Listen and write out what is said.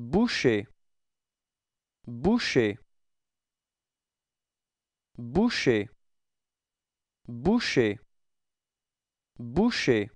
boucher boucher boucher boucher boucher